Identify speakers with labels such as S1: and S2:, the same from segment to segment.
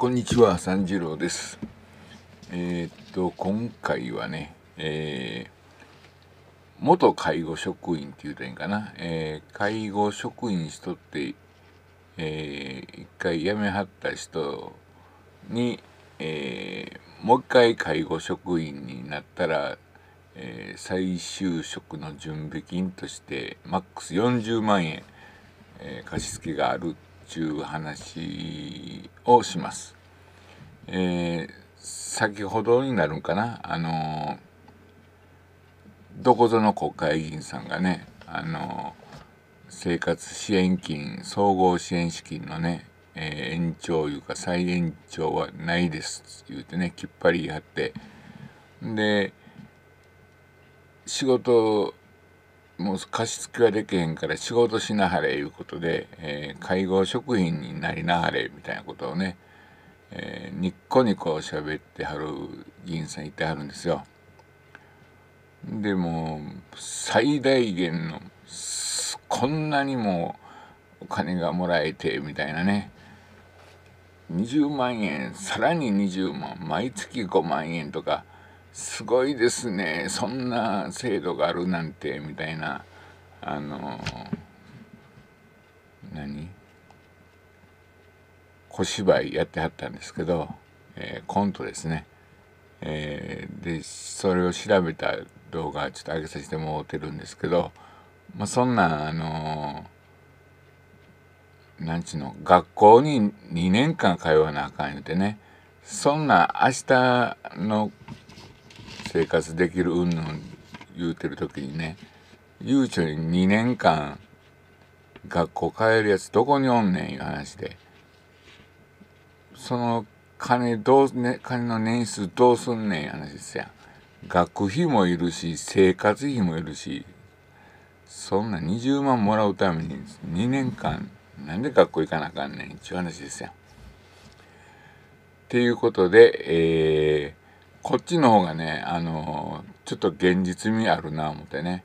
S1: こんにちは、三次郎です。えー、っと、今回はね、えー、元介護職員っていう点かな、えー、介護職員しとって、えー、一回辞めはった人に、えもう一回介護職員になったら、え再就職の準備金として、マックス40万円、え貸付があるってちゅう話をします。えー、先ほどになるんかなあのどこぞの国会議員さんがねあの生活支援金総合支援資金のね、えー、延長いうか再延長はないですって言うてねきっぱり言い張ってで仕事もう貸し付けはできへんから仕事しなはれいうことで、えー、介護職員になりなはれみたいなことをね、えー、にっこにこ喋ってはる議員さんいてはるんですよ。でも最大限のこんなにもお金がもらえてみたいなね20万円さらに20万毎月5万円とか。すごいですねそんな制度があるなんてみたいなあの何小芝居やってはったんですけど、えー、コントですね、えー、でそれを調べた動画ちょっと上げさせてもらってるんですけど、まあ、そんなあのなんちゅうの学校に2年間通わなあかんようてねそんな明日の生活できるうんぬん言うてる時にねゆうちょに2年間学校帰るやつどこにおんねんいう話でその金どう、ね、金の年数どうすんねんいう話ですや学費もいるし生活費もいるしそんな20万もらうために2年間なんで学校行かなあかんねんっていう話ですやん。っていうことで、えこっちの方がね、あのー、ちょっと現実味あるな思ってね、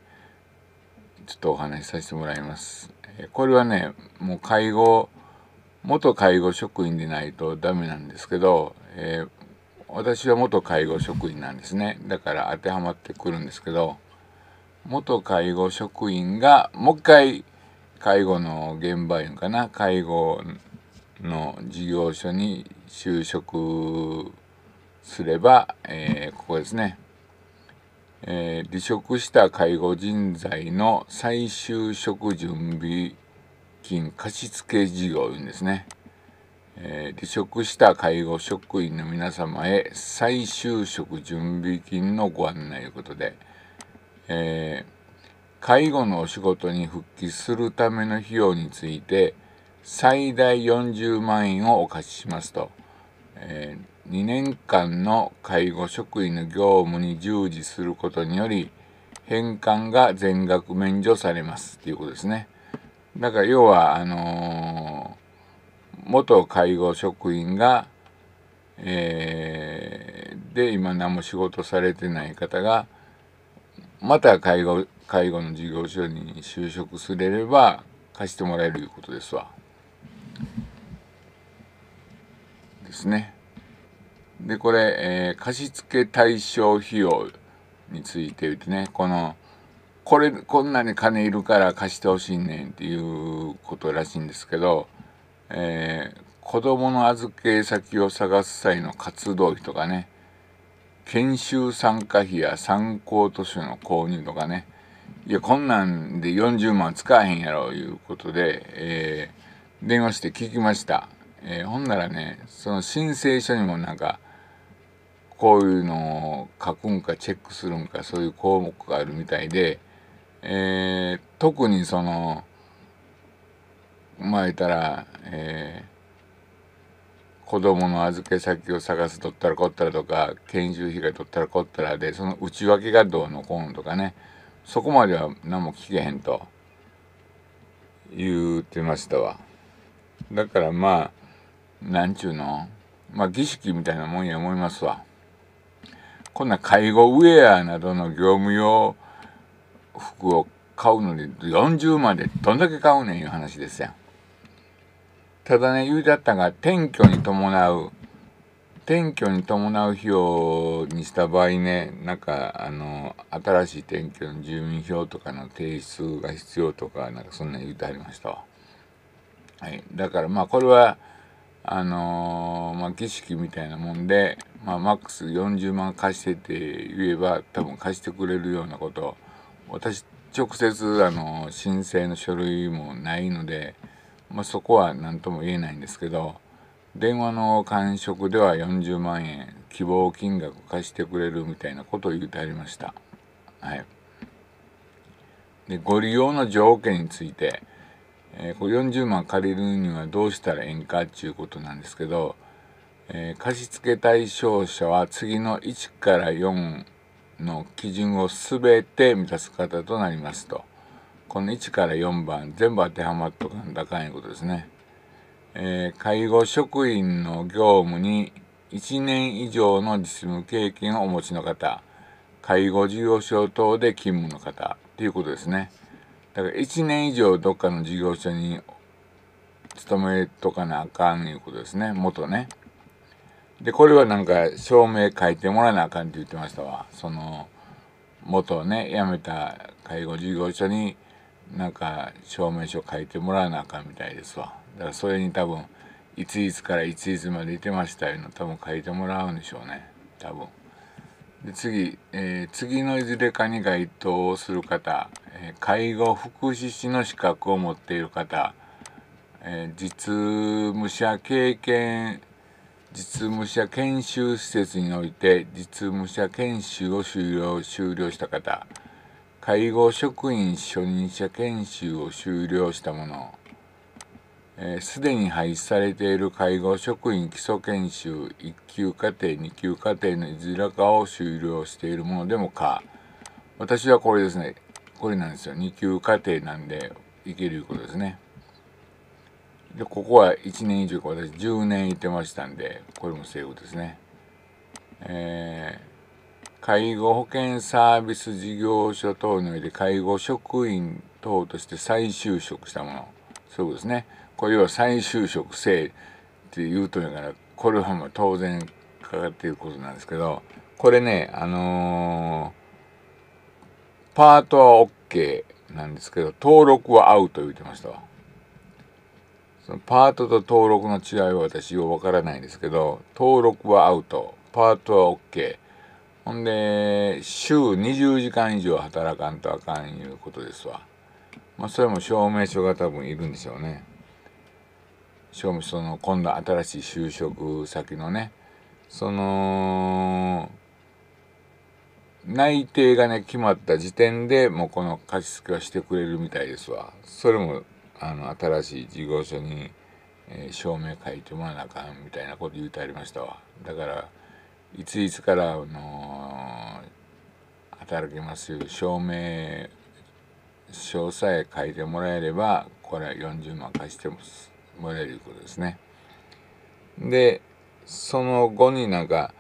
S1: ちょっとお話しさせてもらいます。これはね、もう介護、元介護職員でないとダメなんですけど、えー、私は元介護職員なんですね。だから当てはまってくるんですけど、元介護職員がもう一回介護の現場いうかな、介護の事業所に就職すれば、えー、ここですね、えー、離職した介護人材の最終職準備金貸付事業いうんですね、えー、離職した介護職員の皆様へ再就職準備金のご案内ということで、えー、介護のお仕事に復帰するための費用について最大40万円をお貸ししますと、えー2年間の介護職員の業務に従事することにより返還が全額免除されますっていうことですね。だから要はあのー、元介護職員が、えー、で今何も仕事されてない方がまた介護介護の事業所に就職すれれば貸してもらえるいうことですわ。ですね。で、これ、えー、貸付対象費用について言ってね、この、これ、こんなに金いるから貸してほしいねんっていうことらしいんですけど、えー、子供の預け先を探す際の活動費とかね、研修参加費や参考図書の購入とかね、いや、こんなんで40万使わへんやろ、いうことで、えー、電話して聞きました。えー、ほんならね、その申請書にもなんか、こういうのを書くんかチェックするんかそういう項目があるみたいで、えー、特にそのまあ言ったら、えー、子供の預け先を探すとったらこったらとか研修費がとったらこったらでその内訳がどうのこうのとかねそこまでは何も聞けへんと言うてましたわ。だからまあなんちゅうのまあ儀式みたいなもんや思いますわ。こんな介護ウェアなどの業務用服を買うのに40までどんだけ買うねんいう話ですやん。ただね、言うてあったが、転居に伴う、転居に伴う費用にした場合ね、なんか、あの、新しい転居の住民票とかの提出が必要とか、なんかそんなん言うてありましたわ。はい。だからまあ、これは、あのー、まあ、儀式みたいなもんで、まあ、マックス40万貸してって言えば多分貸してくれるようなこと私直接、あのー、申請の書類もないので、まあ、そこは何とも言えないんですけど電話の感触では40万円希望金額貸してくれるみたいなことを言うてありました。はい、でご利用の条件についてえー、これ40万借りるにはどうしたらええんかっていうことなんですけど、えー、貸付対象者は次の1から4の基準を全て満たす方となりますとこの1から4番全部当てはまっとかんだかんいうことですね、えー、介護職員の業務に1年以上の実務経験をお持ちの方介護事業所等で勤務の方ということですね。だから1年以上どっかの事業所に勤めとかなあかんいうことですね、元ね。で、これはなんか証明書いてもらわなあかんって言ってましたわ。その、元ね、辞めた介護事業所になんか証明書書いてもらわなあかんみたいですわ。だからそれに多分、いついつからいついつまでいてましたいうの多分書いてもらうんでしょうね、多分。で次、えー、次のいずれかに該当する方、介護福祉士の資格を持っている方実務者経験実務者研修施設において実務者研修を終了終了した方介護職員初任者研修を修了した者すで、に廃止されている介護職員基礎研修1級課程2級課程のいずれかを終了しているものでもか私はこれですねこれなんですよ2級課程なんでいけるいうことですねでここは1年以上私10年いてましたんでこれもセーフですねえー、介護保険サービス事業所等において介護職員等として再就職したものそうですねこれは再就職制って言うとんからこれはもう当然かかっていることなんですけどこれねあのーパートは OK なんですけど、登録はアウト言ってましたわ。そのパートと登録の違いは私ようわからないんですけど、登録はアウト、パートは OK。ほんで、週20時間以上働かんとあかんいうことですわ。まあ、それも証明書が多分いるんでしょうね。証明書の今度新しい就職先のね、その内定がね、決まった時点でもうこの貸し付けはしてくれるみたいですわ。それも、あの、新しい事業所に、えー、証明書いてもらわなあかんみたいなこと言うてありましたわ。だから、いついつから、あのー、働きますよ、証明書さえ書いてもらえれば、これは40万貸してもらえるいうことですね。で、その後になんか、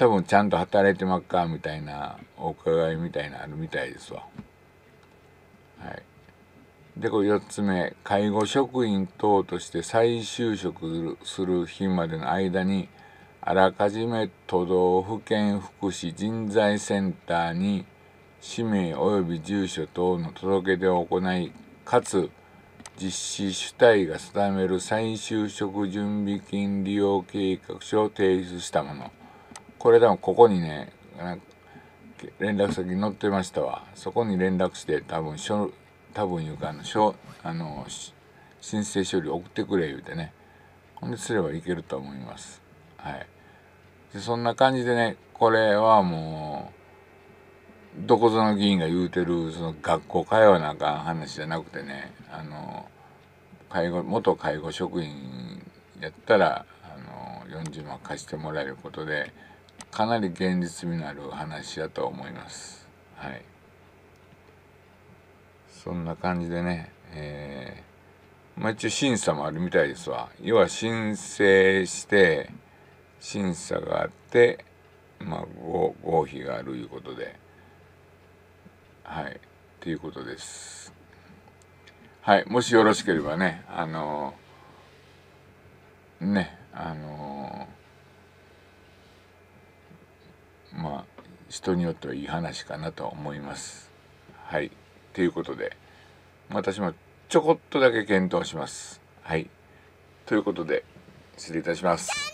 S1: 多分ちゃんと働いてまっかみたいなお伺いみたいなあるみたいですわ。はい、でこれ4つ目介護職員等として再就職する日までの間にあらかじめ都道府県福祉人材センターに氏名及び住所等の届け出を行いかつ実施主体が定める再就職準備金利用計画書を提出したものこれでもここにね連絡先載ってましたわそこに連絡して多分しょ多分いうかあのしょあの申請書類送ってくれ言うてねほんですればいけると思いますはいでそんな感じでねこれはもうどこぞの議員が言うてるその学校通わなあかん話じゃなくてねあの介護元介護職員やったらあの40万貸してもらえることで。かなり現実味のある話だと思いますはいそんな感じでね、えー、まあ、一応審査もあるみたいですわ要は申請して審査があってまあ合否があるいうことではいっていうことですはいもしよろしければねあのねあの人によってはいい話かなと思います。はい。ということで、私もちょこっとだけ検討します。はい。ということで、失礼いたします。